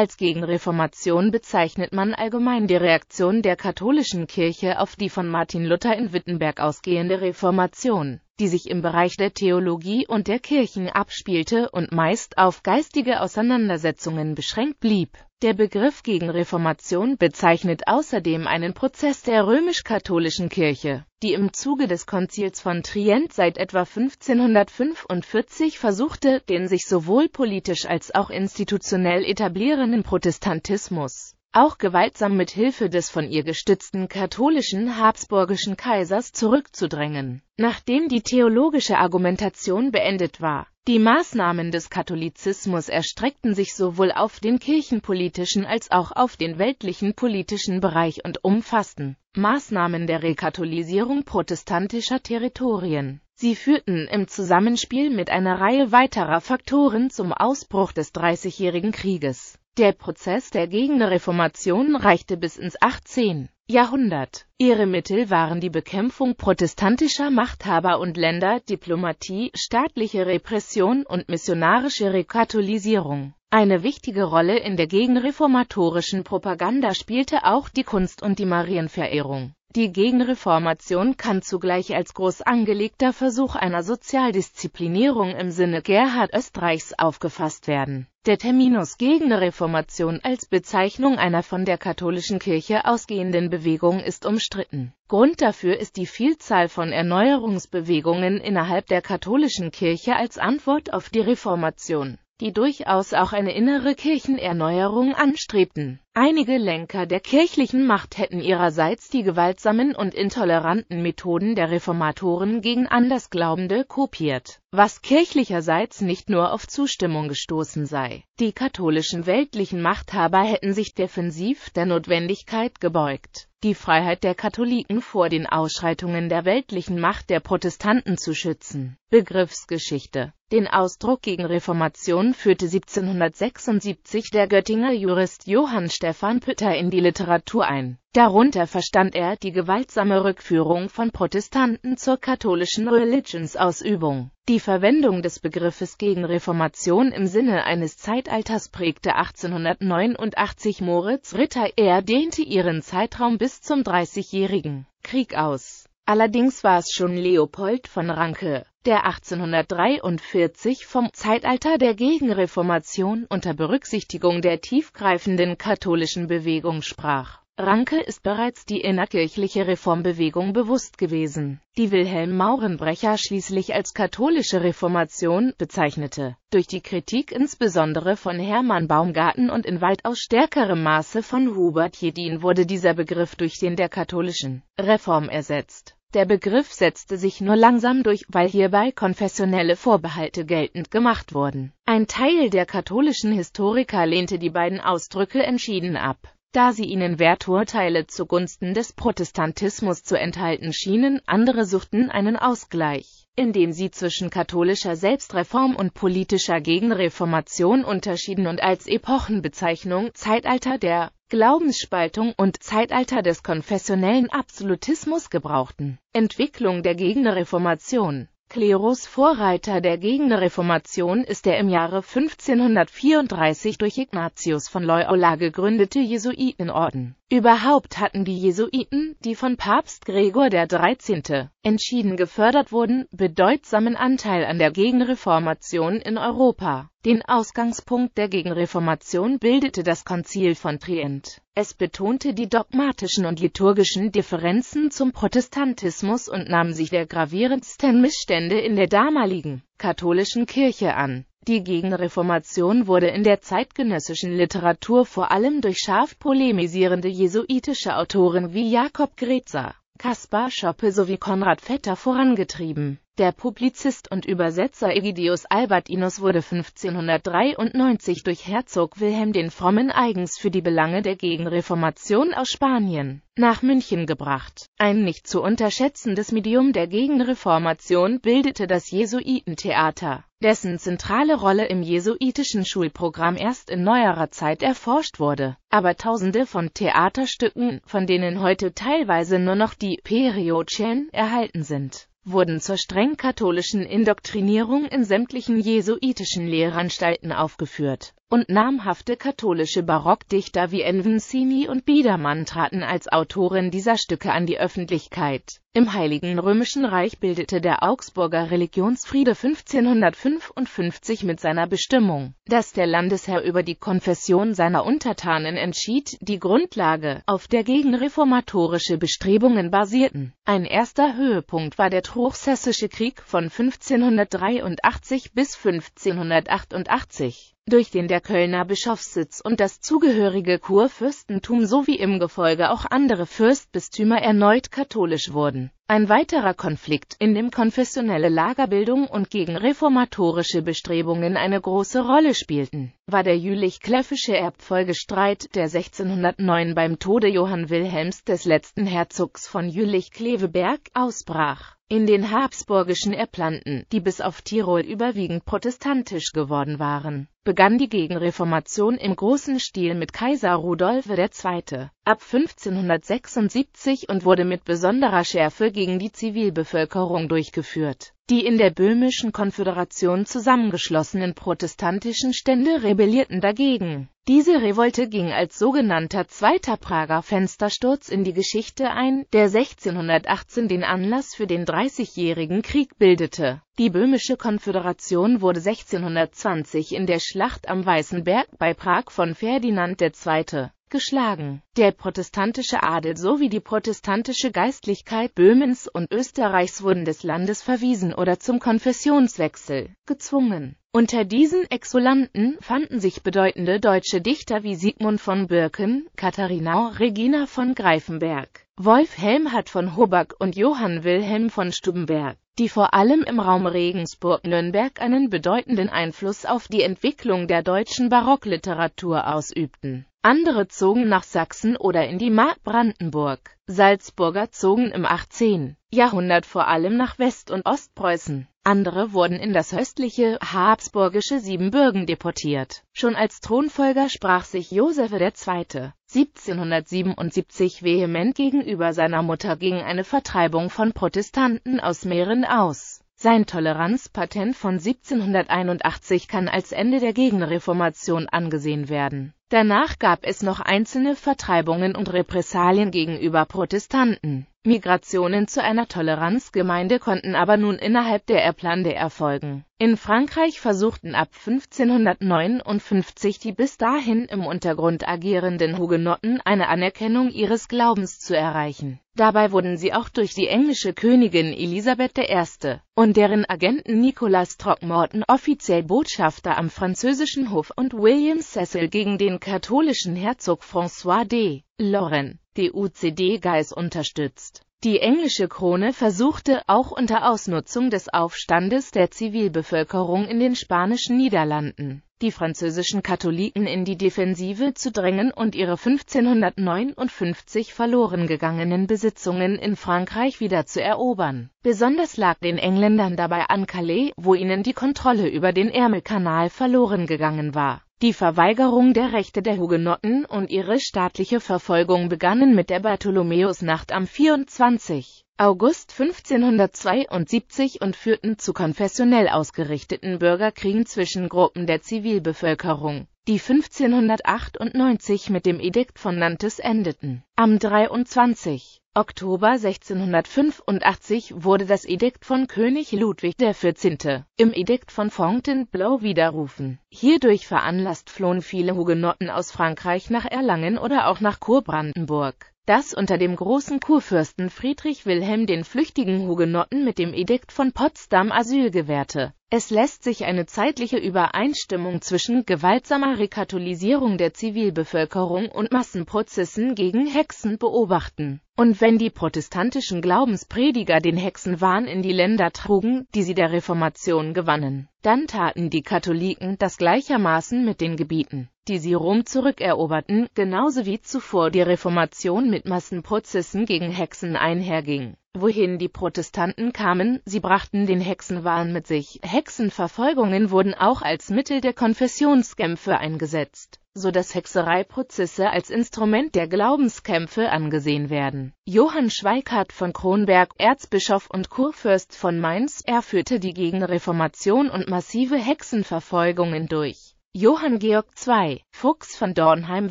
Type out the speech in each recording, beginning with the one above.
Als Gegenreformation bezeichnet man allgemein die Reaktion der katholischen Kirche auf die von Martin Luther in Wittenberg ausgehende Reformation, die sich im Bereich der Theologie und der Kirchen abspielte und meist auf geistige Auseinandersetzungen beschränkt blieb der Begriff Gegenreformation bezeichnet außerdem einen Prozess der römisch-katholischen Kirche, die im Zuge des Konzils von Trient seit etwa 1545 versuchte, den sich sowohl politisch als auch institutionell etablierenden Protestantismus auch gewaltsam mit Hilfe des von ihr gestützten katholischen habsburgischen Kaisers zurückzudrängen. Nachdem die theologische Argumentation beendet war, die Maßnahmen des Katholizismus erstreckten sich sowohl auf den kirchenpolitischen als auch auf den weltlichen politischen Bereich und umfassten Maßnahmen der Rekatholisierung protestantischer Territorien. Sie führten im Zusammenspiel mit einer Reihe weiterer Faktoren zum Ausbruch des Dreißigjährigen Krieges. Der Prozess der Gegenreformation reichte bis ins 18. Jahrhundert. Ihre Mittel waren die Bekämpfung protestantischer Machthaber und Länder, Diplomatie, staatliche Repression und missionarische Rekatholisierung. Eine wichtige Rolle in der gegenreformatorischen Propaganda spielte auch die Kunst und die Marienverehrung. Die Gegenreformation kann zugleich als groß angelegter Versuch einer Sozialdisziplinierung im Sinne Gerhard Österreichs aufgefasst werden. Der Terminus Gegenreformation als Bezeichnung einer von der katholischen Kirche ausgehenden Bewegung ist umstritten. Grund dafür ist die Vielzahl von Erneuerungsbewegungen innerhalb der katholischen Kirche als Antwort auf die Reformation die durchaus auch eine innere Kirchenerneuerung anstrebten. Einige Lenker der kirchlichen Macht hätten ihrerseits die gewaltsamen und intoleranten Methoden der Reformatoren gegen Andersglaubende kopiert, was kirchlicherseits nicht nur auf Zustimmung gestoßen sei. Die katholischen weltlichen Machthaber hätten sich defensiv der Notwendigkeit gebeugt, die Freiheit der Katholiken vor den Ausschreitungen der weltlichen Macht der Protestanten zu schützen. Begriffsgeschichte den Ausdruck gegen Reformation führte 1776 der Göttinger Jurist Johann Stephan Pütter in die Literatur ein. Darunter verstand er die gewaltsame Rückführung von Protestanten zur katholischen Religionsausübung. Die Verwendung des Begriffes gegen Reformation im Sinne eines Zeitalters prägte 1889 Moritz Ritter, er dehnte ihren Zeitraum bis zum Dreißigjährigen Krieg aus Allerdings war es schon Leopold von Ranke, der 1843 vom Zeitalter der Gegenreformation unter Berücksichtigung der tiefgreifenden katholischen Bewegung sprach. Ranke ist bereits die innerkirchliche Reformbewegung bewusst gewesen, die Wilhelm Maurenbrecher schließlich als katholische Reformation bezeichnete, durch die Kritik insbesondere von Hermann Baumgarten und in weitaus stärkerem Maße von Hubert Jedin wurde dieser Begriff durch den der katholischen Reform ersetzt. Der Begriff setzte sich nur langsam durch, weil hierbei konfessionelle Vorbehalte geltend gemacht wurden. Ein Teil der katholischen Historiker lehnte die beiden Ausdrücke entschieden ab, da sie ihnen Werturteile zugunsten des Protestantismus zu enthalten schienen, andere suchten einen Ausgleich, indem sie zwischen katholischer Selbstreform und politischer Gegenreformation unterschieden und als Epochenbezeichnung Zeitalter der Glaubensspaltung und Zeitalter des konfessionellen Absolutismus gebrauchten. Entwicklung der Gegnerreformation Klerus Vorreiter der Gegnerreformation ist der im Jahre 1534 durch Ignatius von Loyola gegründete Jesuitenorden. Überhaupt hatten die Jesuiten, die von Papst Gregor XIII. entschieden gefördert wurden, bedeutsamen Anteil an der Gegenreformation in Europa. Den Ausgangspunkt der Gegenreformation bildete das Konzil von Trient. Es betonte die dogmatischen und liturgischen Differenzen zum Protestantismus und nahm sich der gravierendsten Missstände in der damaligen katholischen Kirche an. Die Gegenreformation wurde in der zeitgenössischen Literatur vor allem durch scharf polemisierende jesuitische Autoren wie Jakob Grezer, Kaspar Schoppe sowie Konrad Vetter vorangetrieben. Der Publizist und Übersetzer Egidius Albertinus wurde 1593 durch Herzog Wilhelm den Frommen eigens für die Belange der Gegenreformation aus Spanien nach München gebracht. Ein nicht zu unterschätzendes Medium der Gegenreformation bildete das Jesuitentheater, dessen zentrale Rolle im jesuitischen Schulprogramm erst in neuerer Zeit erforscht wurde. Aber tausende von Theaterstücken, von denen heute teilweise nur noch die Periochen erhalten sind, wurden zur streng katholischen Indoktrinierung in sämtlichen jesuitischen Lehranstalten aufgeführt und namhafte katholische Barockdichter wie Envencini und Biedermann traten als Autorin dieser Stücke an die Öffentlichkeit. Im Heiligen Römischen Reich bildete der Augsburger Religionsfriede 1555 mit seiner Bestimmung, dass der Landesherr über die Konfession seiner Untertanen entschied, die Grundlage, auf der gegenreformatorische Bestrebungen basierten. Ein erster Höhepunkt war der Truchsessische Krieg von 1583 bis 1588 durch den der Kölner Bischofssitz und das zugehörige Kurfürstentum sowie im Gefolge auch andere Fürstbistümer erneut katholisch wurden. Ein weiterer Konflikt, in dem konfessionelle Lagerbildung und gegen reformatorische Bestrebungen eine große Rolle spielten war der jülich kläffische Erbfolgestreit, der 1609 beim Tode Johann Wilhelms des letzten Herzogs von Jülich-Kleveberg ausbrach. In den habsburgischen Erplanten, die bis auf Tirol überwiegend protestantisch geworden waren, begann die Gegenreformation im großen Stil mit Kaiser Rudolf II. ab 1576 und wurde mit besonderer Schärfe gegen die Zivilbevölkerung durchgeführt die in der Böhmischen Konföderation zusammengeschlossenen protestantischen Stände rebellierten dagegen. Diese Revolte ging als sogenannter Zweiter Prager Fenstersturz in die Geschichte ein, der 1618 den Anlass für den Dreißigjährigen Krieg bildete. Die Böhmische Konföderation wurde 1620 in der Schlacht am Weißen Berg bei Prag von Ferdinand II geschlagen. Der protestantische Adel sowie die protestantische Geistlichkeit Böhmens und Österreichs wurden des Landes verwiesen oder zum Konfessionswechsel gezwungen. Unter diesen Exulanten fanden sich bedeutende deutsche Dichter wie Sigmund von Birken, Katharina, Regina von Greifenberg, Wolf Helmhardt von Huback und Johann Wilhelm von Stubenberg, die vor allem im Raum Regensburg-Nürnberg einen bedeutenden Einfluss auf die Entwicklung der deutschen Barockliteratur ausübten andere zogen nach Sachsen oder in die Mark Brandenburg. Salzburger zogen im 18. Jahrhundert vor allem nach West- und Ostpreußen. Andere wurden in das östliche, habsburgische Siebenbürgen deportiert. Schon als Thronfolger sprach sich Joseph II. 1777 vehement gegenüber seiner Mutter gegen eine Vertreibung von Protestanten aus Mähren aus sein Toleranzpatent von 1781 kann als Ende der Gegenreformation angesehen werden. Danach gab es noch einzelne Vertreibungen und Repressalien gegenüber Protestanten. Migrationen zu einer Toleranzgemeinde konnten aber nun innerhalb der Erplande erfolgen. In Frankreich versuchten ab 1559 die bis dahin im Untergrund agierenden Hugenotten eine Anerkennung ihres Glaubens zu erreichen. Dabei wurden sie auch durch die englische Königin Elisabeth I. und deren Agenten Nicolas Throckmorton offiziell Botschafter am französischen Hof und William Cecil gegen den katholischen Herzog François D. Lorraine, DUCD Geis unterstützt. Die englische Krone versuchte, auch unter Ausnutzung des Aufstandes der Zivilbevölkerung in den spanischen Niederlanden, die französischen Katholiken in die Defensive zu drängen und ihre 1559 verloren gegangenen Besitzungen in Frankreich wieder zu erobern. Besonders lag den Engländern dabei an Calais, wo ihnen die Kontrolle über den Ärmelkanal verloren gegangen war. Die Verweigerung der Rechte der Hugenotten und ihre staatliche Verfolgung begannen mit der Bartholomäusnacht am 24. August 1572 und führten zu konfessionell ausgerichteten Bürgerkriegen zwischen Gruppen der Zivilbevölkerung, die 1598 mit dem Edikt von Nantes endeten. Am 23. Oktober 1685 wurde das Edikt von König Ludwig XIV. im Edikt von Fontainebleau widerrufen. Hierdurch veranlasst flohen viele Hugenotten aus Frankreich nach Erlangen oder auch nach Kurbrandenburg das unter dem großen Kurfürsten Friedrich Wilhelm den flüchtigen Hugenotten mit dem Edikt von Potsdam Asyl gewährte es lässt sich eine zeitliche Übereinstimmung zwischen gewaltsamer Rekatholisierung der Zivilbevölkerung und Massenprozessen gegen Hexen beobachten. Und wenn die protestantischen Glaubensprediger den Hexenwahn in die Länder trugen, die sie der Reformation gewannen, dann taten die Katholiken das gleichermaßen mit den Gebieten, die sie Rom zurückeroberten, genauso wie zuvor die Reformation mit Massenprozessen gegen Hexen einherging wohin die Protestanten kamen, sie brachten den Hexenwahn mit sich. Hexenverfolgungen wurden auch als Mittel der Konfessionskämpfe eingesetzt, so dass Hexereiprozesse als Instrument der Glaubenskämpfe angesehen werden. Johann Schweikart von Kronberg, Erzbischof und Kurfürst von Mainz, er führte die Gegenreformation und massive Hexenverfolgungen durch Johann Georg II. Fuchs von Dornheim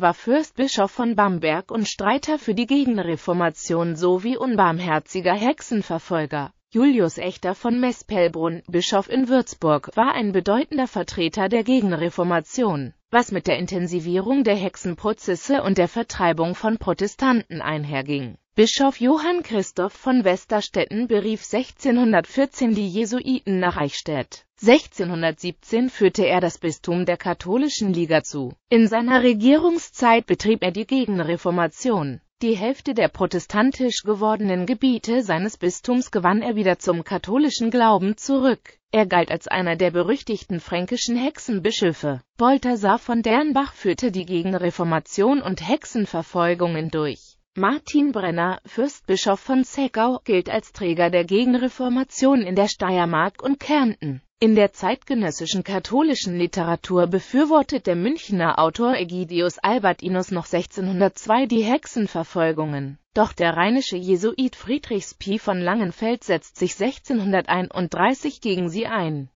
war Fürstbischof von Bamberg und Streiter für die Gegenreformation sowie unbarmherziger Hexenverfolger. Julius Echter von Mespelbrunn, Bischof in Würzburg, war ein bedeutender Vertreter der Gegenreformation, was mit der Intensivierung der Hexenprozesse und der Vertreibung von Protestanten einherging Bischof Johann Christoph von Westerstetten berief 1614 die Jesuiten nach Eichstätt. 1617 führte er das Bistum der katholischen Liga zu. In seiner Regierungszeit betrieb er die Gegenreformation. Die Hälfte der protestantisch gewordenen Gebiete seines Bistums gewann er wieder zum katholischen Glauben zurück. Er galt als einer der berüchtigten fränkischen Hexenbischöfe. Balthasar von Dernbach führte die Gegenreformation und Hexenverfolgungen durch. Martin Brenner, Fürstbischof von Zschäkau, gilt als Träger der Gegenreformation in der Steiermark und Kärnten. In der zeitgenössischen katholischen Literatur befürwortet der Münchner Autor Egidius Albertinus noch 1602 die Hexenverfolgungen. Doch der rheinische Jesuit Friedrich Spee von Langenfeld setzt sich 1631 gegen sie ein